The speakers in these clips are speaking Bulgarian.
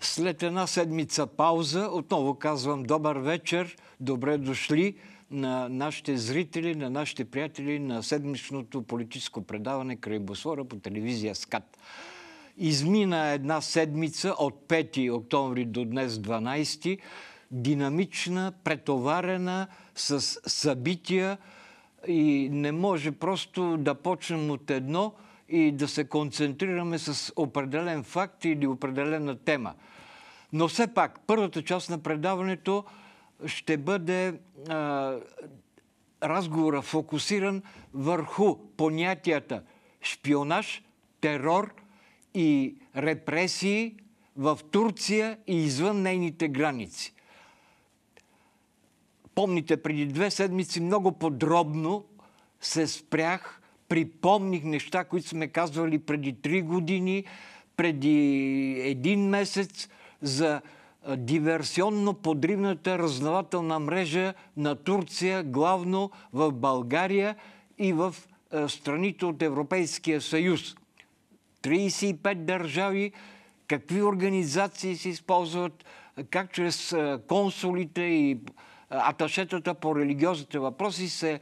След една седмица пауза, отново казвам добър вечер, добре дошли на нашите зрители, на нашите приятели на седмичното политическо предаване край Босфора по телевизия СКАТ. Измина една седмица от 5 октомври до днес 12 динамична, претоварена с събития и не може просто да почнем от едно – и да се концентрираме с определен факт или определена тема. Но все пак, първата част на предаването ще бъде а, разговора фокусиран върху понятията шпионаж, терор и репресии в Турция и извън нейните граници. Помните, преди две седмици много подробно се спрях припомних неща, които сме казвали преди три години, преди един месец за диверсионно-подривната разнователна мрежа на Турция, главно в България и в страните от Европейския съюз. 35 държави, какви организации се използват, как чрез консулите и аташетата по религиозните въпроси се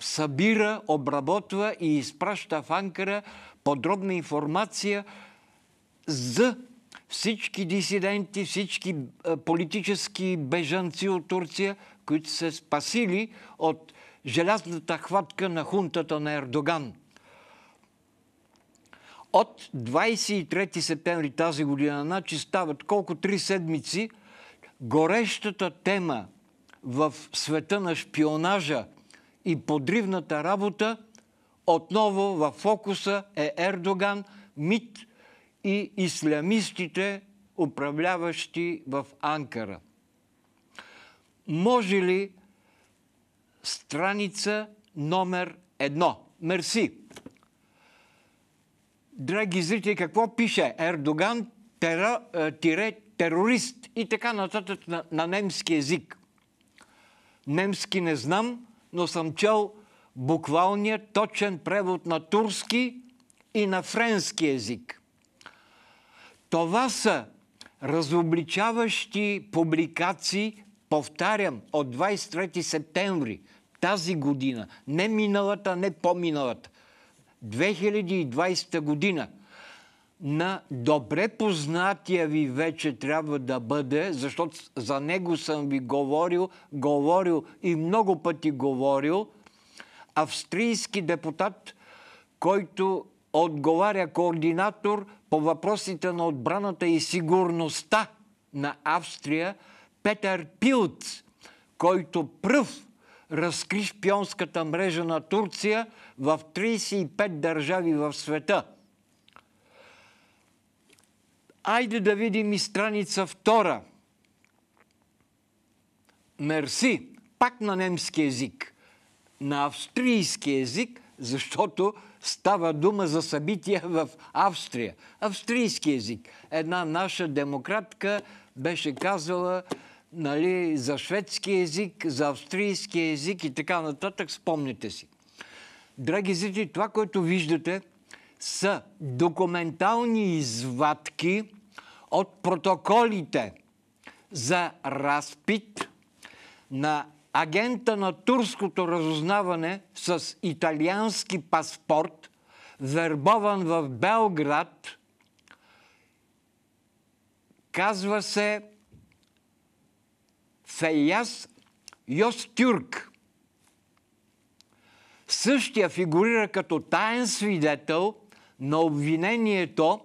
събира, обработва и изпраща в Анкара подробна информация за всички дисиденти, всички политически бежанци от Турция, които се спасили от желязната хватка на хунтата на Ердоган. От 23 септември тази година, значи стават колко три седмици, горещата тема в света на шпионажа – и подривната работа, отново в фокуса е Ердоган, МИД и ислямистите, управляващи в Анкара. Може ли страница номер едно? Мерси! Драги зрители, какво пише Ердоган е, тире, терорист и така нататък на, на немски език? Немски не знам – но съм чел буквалния точен превод на турски и на френски език. Това са разобличаващи публикации, повтарям, от 23 септември тази година, не миналата, не по-миналата, 2020 година – на добре познатия ви вече трябва да бъде, защото за него съм ви говорил, говорил и много пъти говорил, австрийски депутат, който отговаря координатор по въпросите на отбраната и сигурността на Австрия, Петър Пилц, който пръв разкри шпионската мрежа на Турция в 35 държави в света – Айде да видим и страница втора. Мерси, пак на немски език, на австрийски език, защото става дума за събития в Австрия. Австрийски език. Една наша демократка беше казала нали, за шведски език, за австрийски език и така нататък. Спомните си. Драги зрители, това, което виждате, са документални извадки от протоколите за разпит на агента на турското разузнаване с италиански паспорт, вербован в Белград, казва се Феяс Йостюрк. Същия фигурира като таен свидетел на обвинението,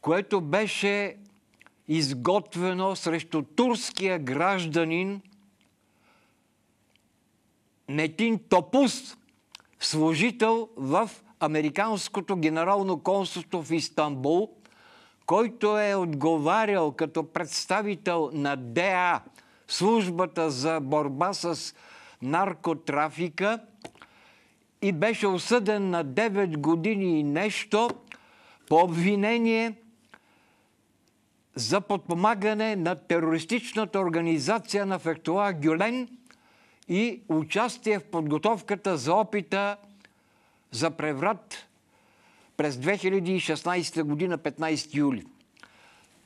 което беше изготвено срещу турския гражданин Метин Топус, служител в Американското генерално консулство в Истанбул, който е отговарял като представител на ДА, службата за борба с наркотрафика – и беше осъден на 9 години и нещо по обвинение за подпомагане на терористичната организация на Фектуа Гюлен и участие в подготовката за опита за преврат през 2016 година 15 юли.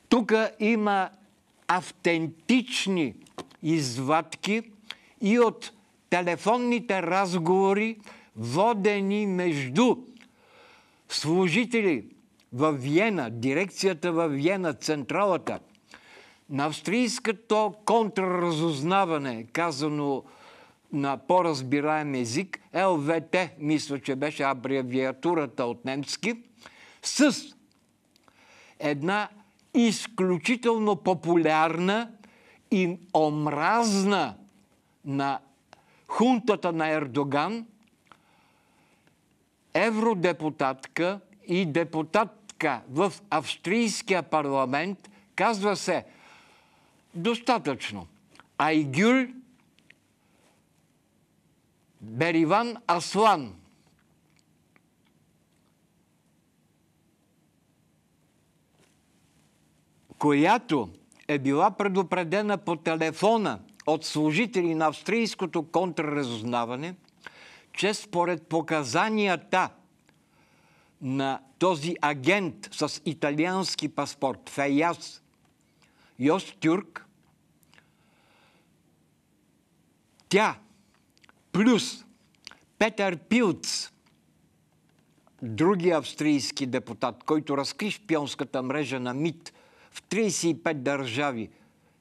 Тук има автентични извадки и от телефонните разговори, водени между служители в Виена, дирекцията в Виена, централата, на австрийското контрразузнаване, казано на по-разбираем език, ЛВТ, мисля, че беше абревиатурата от немски, с една изключително популярна и омразна на хунтата на Ердоган – евродепутатка и депутатка в австрийския парламент, казва се достатъчно. Айгюль Бериван Аслан. която е била предупредена по телефона от служители на австрийското контрразузнаване – че според показанията на този агент с италиански паспорт, Феяс Йос Тюрк, тя плюс Петър Пилц, другия австрийски депутат, който разкри шпионската мрежа на МИД в 35 държави,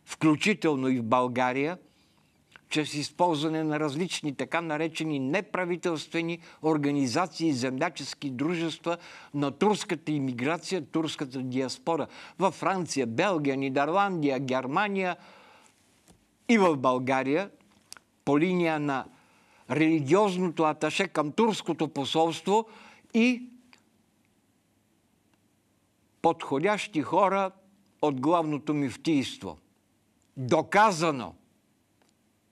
включително и в България – чрез използване на различни така наречени неправителствени организации землячески дружества на турската иммиграция, турската диаспора във Франция, Белгия, Нидерландия, Германия и в България по линия на религиозното аташе към турското посолство и подходящи хора от главното мифтийство. Доказано –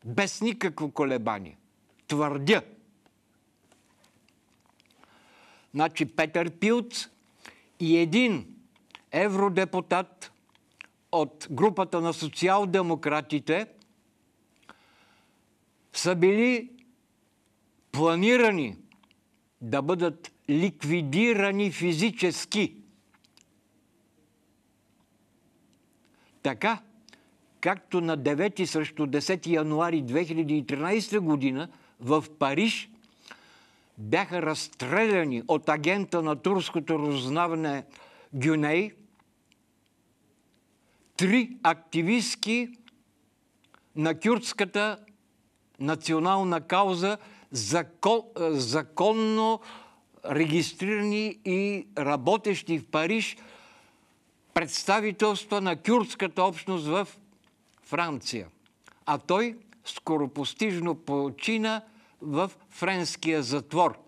без никакво колебание. Твърдя. Значи Петър Пилц и един евродепутат от групата на социал-демократите са били планирани да бъдат ликвидирани физически. Така, както на 9 срещу 10 януари 2013 година в Париж бяха разстреляни от агента на турското разузнаване Гюней три активистки на кюртската национална кауза, закон, законно регистрирани и работещи в Париж представителства на кюртската общност в Франция. А той скоропостижно почина в френския затвор.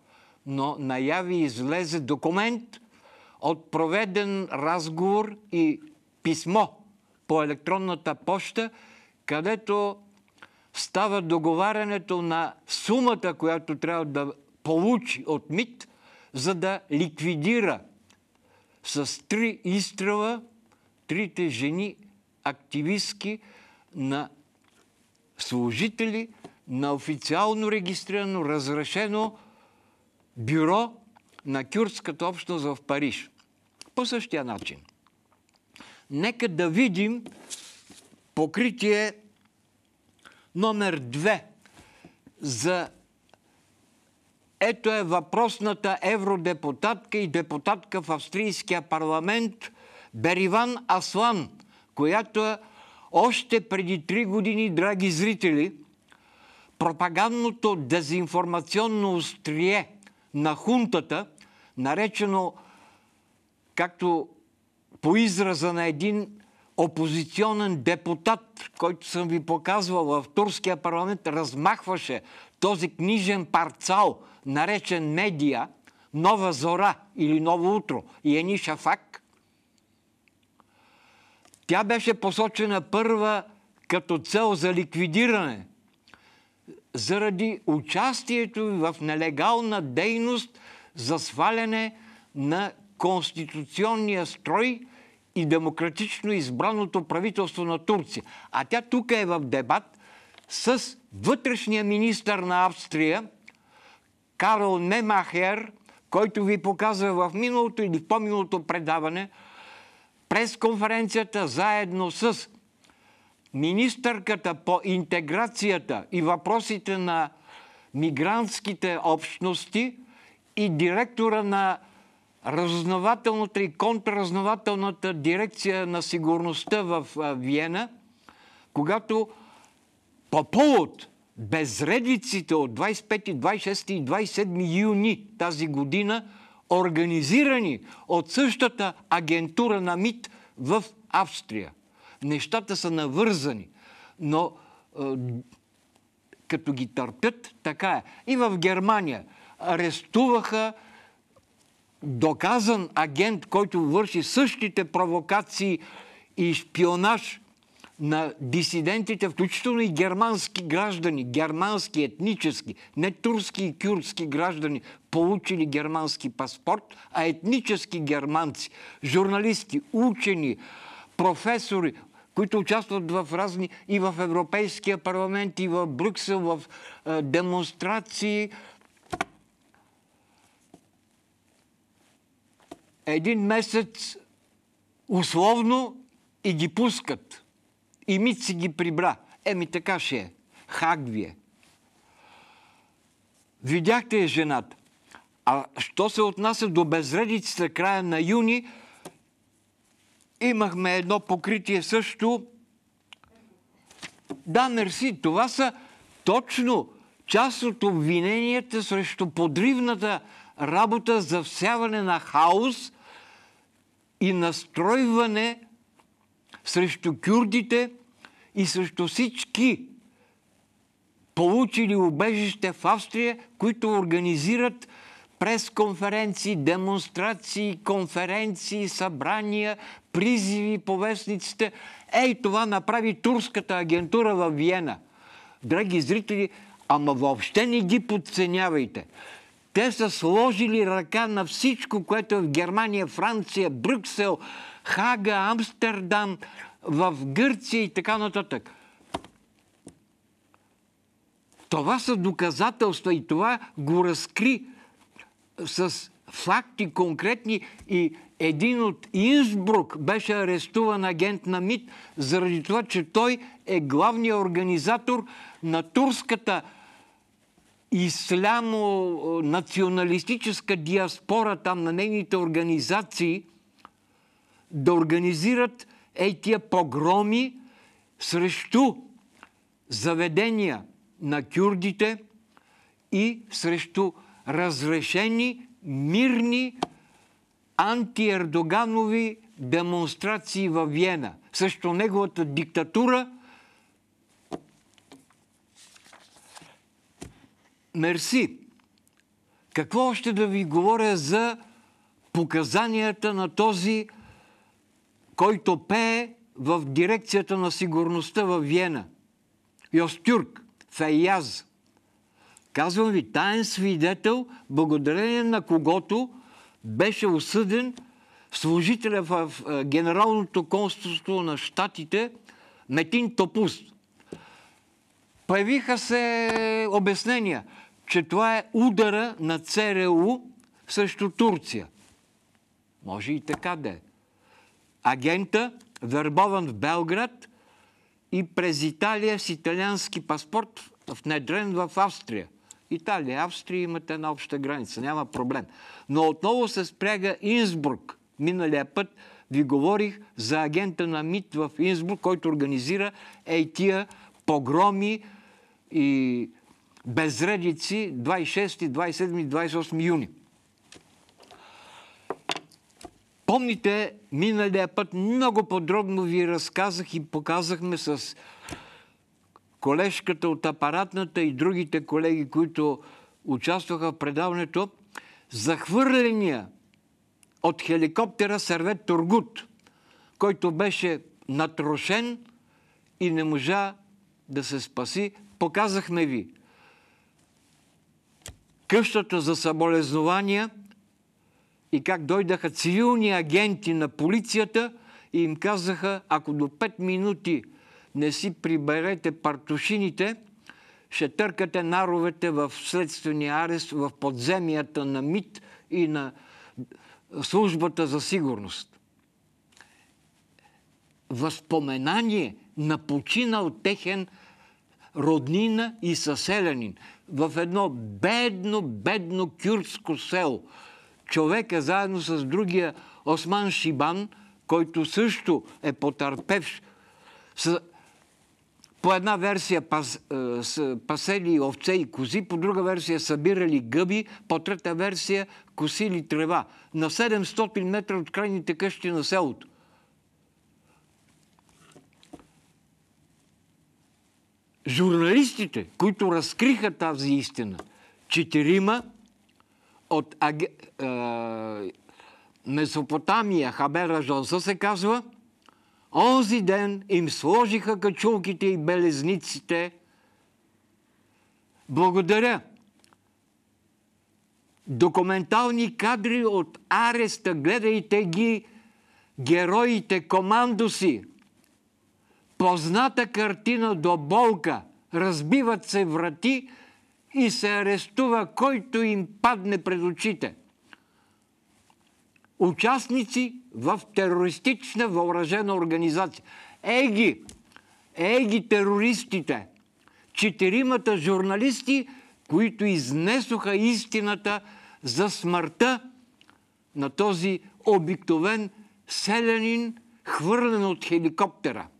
Но наяви излезе документ от проведен разговор и писмо по електронната поща, където става договарянето на сумата, която трябва да получи от МИД, за да ликвидира с три изстрела трите жени активистки – на служители на официално регистрирано, разрешено бюро на кюртската общност в Париж. По същия начин. Нека да видим покритие номер 2 за ето е въпросната евродепутатка и депутатка в австрийския парламент Бериван Аслан, която е още преди три години, драги зрители, пропагандното дезинформационно острие на хунтата, наречено, както по израза на един опозиционен депутат, който съм ви показвал в турския парламент, размахваше този книжен парцал, наречен медия, нова зора или ново утро и Ениша шафак, тя беше посочена първа като цел за ликвидиране заради участието в нелегална дейност за сваляне на конституционния строй и демократично избраното правителство на Турция. А тя тук е в дебат с вътрешния министр на Австрия Карл Немахер, който ви показва в миналото или в по-миналото предаване – конференцията заедно с министърката по интеграцията и въпросите на мигрантските общности и директора на Разнователната и контрразнователната дирекция на сигурността в Виена, когато по повод безредиците от 25, 26 и 27 юни тази година – организирани от същата агентура на МИД в Австрия. Нещата са навързани, но е, като ги търпят, така е. И в Германия арестуваха доказан агент, който върши същите провокации и шпионаж на дисидентите, включително и германски граждани, германски, етнически, не турски и кюрдски граждани, получили германски паспорт, а етнически германци, журналисти, учени, професори, които участват в разни и в Европейския парламент, и в Брюксел, в е, демонстрации. Един месец условно и ги пускат. И си ги прибра. Еми така ще е. Хак ви е. Видяхте е жената. А що се отнася до безредицата края на юни, имахме едно покритие също. Да, мерси, това са точно част от обвиненията срещу подривната работа за всяване на хаос и настройване срещу кюрдите и срещу всички получили убежище в Австрия, които организират прес-конференции, демонстрации, конференции, събрания, призиви по вестниците. Ей, това направи турската агентура в Виена. Драги зрители, ама въобще не ги подценявайте. Те са сложили ръка на всичко, което е в Германия, Франция, Брюксел, Хага, Амстердам, в Гърция и така нататък. Това са доказателства и това го разкри с факти конкретни и един от Инсбрук беше арестуван агент на МИД заради това, че той е главният организатор на турската ислямо-националистическа диаспора там на нейните организации – да организират ей тия погроми срещу заведения на кюрдите и срещу разрешени мирни антиердоганови демонстрации във Виена, срещу неговата диктатура. Мерси. Какво още да ви говоря за показанията на този който пее в дирекцията на сигурността в Виена. Йостюрк, Фейяз. Казвам ви, таен свидетел, благодарение на когото беше осъден служителя в Генералното консулство на щатите Метин Топус. Появиха се обяснения, че това е удара на ЦРУ срещу Турция. Може и така да е агента, вербован в Белград и през Италия с италиански паспорт внедрен в Австрия. Италия и Австрия имат една обща граница, няма проблем. Но отново се спряга Инсбрук. Миналия път ви говорих за агента на МИД в Инсбрук, който организира ей тия погроми и безредици 26, 27 и 28 юни. Помните, миналия път много подробно ви разказах и показахме с колежката от апаратната и другите колеги, които участваха в предаването, захвърления от хеликоптера Сервет Тургут, който беше натрошен и не можа да се спаси. Показахме ви къщата за съболезнования – и как дойдаха цивилни агенти на полицията и им казаха, ако до 5 минути не си приберете партушините, ще търкате наровете в следствения арест в подземията на МИД и на службата за сигурност. Възпоменание на починал техен роднина и съселянин в едно бедно, бедно кюртско село – човека заедно с другия Осман Шибан, който също е потърпевш с, по една версия пас, е, с, пасели овце и кози, по друга версия събирали гъби, по трета версия косили трева. На 700 метра от крайните къщи на селото. Журналистите, които разкриха тази истина, четирима от а, е, Месопотамия Хабера Жонса се казва, онзи ден им сложиха качулките и белезниците. Благодаря. Документални кадри от ареста, гледайте ги, героите, командоси. Позната картина до болка. Разбиват се врати, и се арестува който им падне пред очите. Участници в терористична въоръжена организация. Еги, еги терористите, четиримата журналисти, които изнесоха истината за смъртта на този обикновен селянин, хвърлен от хеликоптера –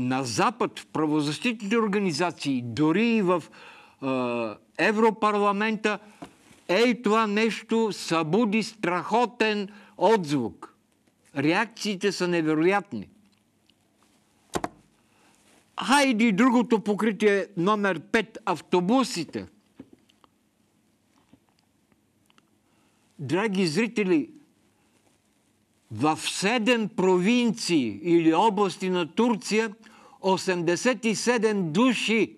на Запад в правозащитните организации, дори и в е, Европарламента, ей това нещо събуди страхотен отзвук. Реакциите са невероятни. Хайде и другото покритие номер 5 автобусите. Драги зрители, в седем провинции или области на Турция – 87 души,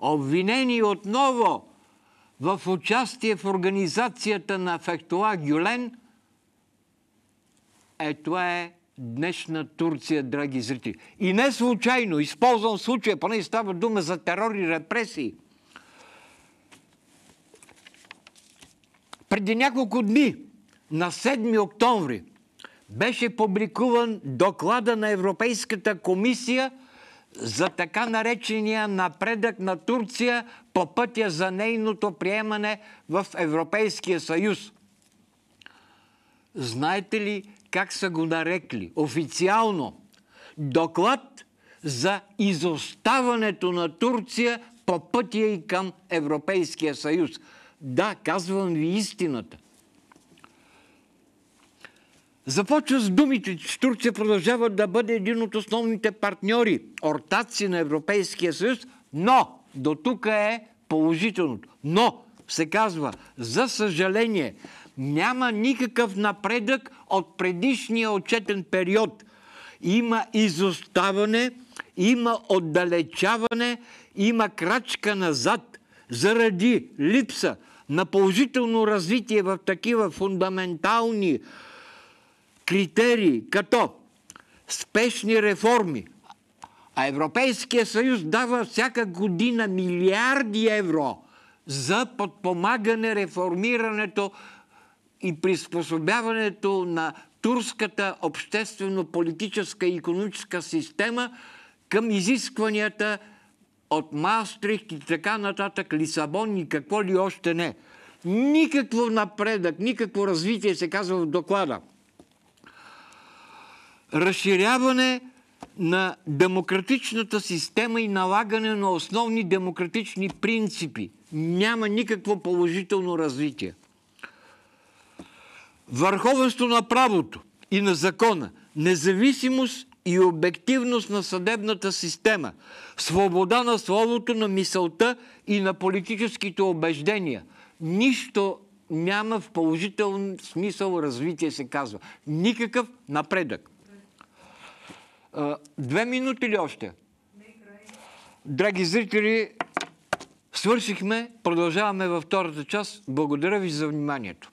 обвинени отново в участие в организацията на Фектола Гюлен, е това е днешна Турция, драги зрители. И не случайно, използвам случая, поне става дума за терор и репресии. Преди няколко дни, на 7 октомври, беше публикуван доклада на Европейската комисия – за така наречения напредък на Турция по пътя за нейното приемане в Европейския съюз. Знаете ли как са го нарекли? Официално доклад за изоставането на Турция по пътя и към Европейския съюз. Да, казвам ви истината. Започва с думите, че Турция продължава да бъде един от основните партньори, ортаци на Европейския съюз, но до тук е положителното. Но се казва, за съжаление, няма никакъв напредък от предишния отчетен период. Има изоставане, има отдалечаване, има крачка назад заради липса на положително развитие в такива фундаментални критерии като спешни реформи, а Европейския съюз дава всяка година милиарди евро за подпомагане реформирането и приспособяването на турската обществено-политическа и економическа система към изискванията от Маастрихт и така нататък, Лисабон и какво ли още не. Никакво напредък, никакво развитие се казва в доклада разширяване на демократичната система и налагане на основни демократични принципи. Няма никакво положително развитие. Върховенство на правото и на закона, независимост и обективност на съдебната система, свобода на словото, на мисълта и на политическите убеждения. Нищо няма в положителен смисъл развитие, се казва. Никакъв напредък. Две минути ли още? Драги зрители, свършихме. Продължаваме във втората част. Благодаря ви за вниманието.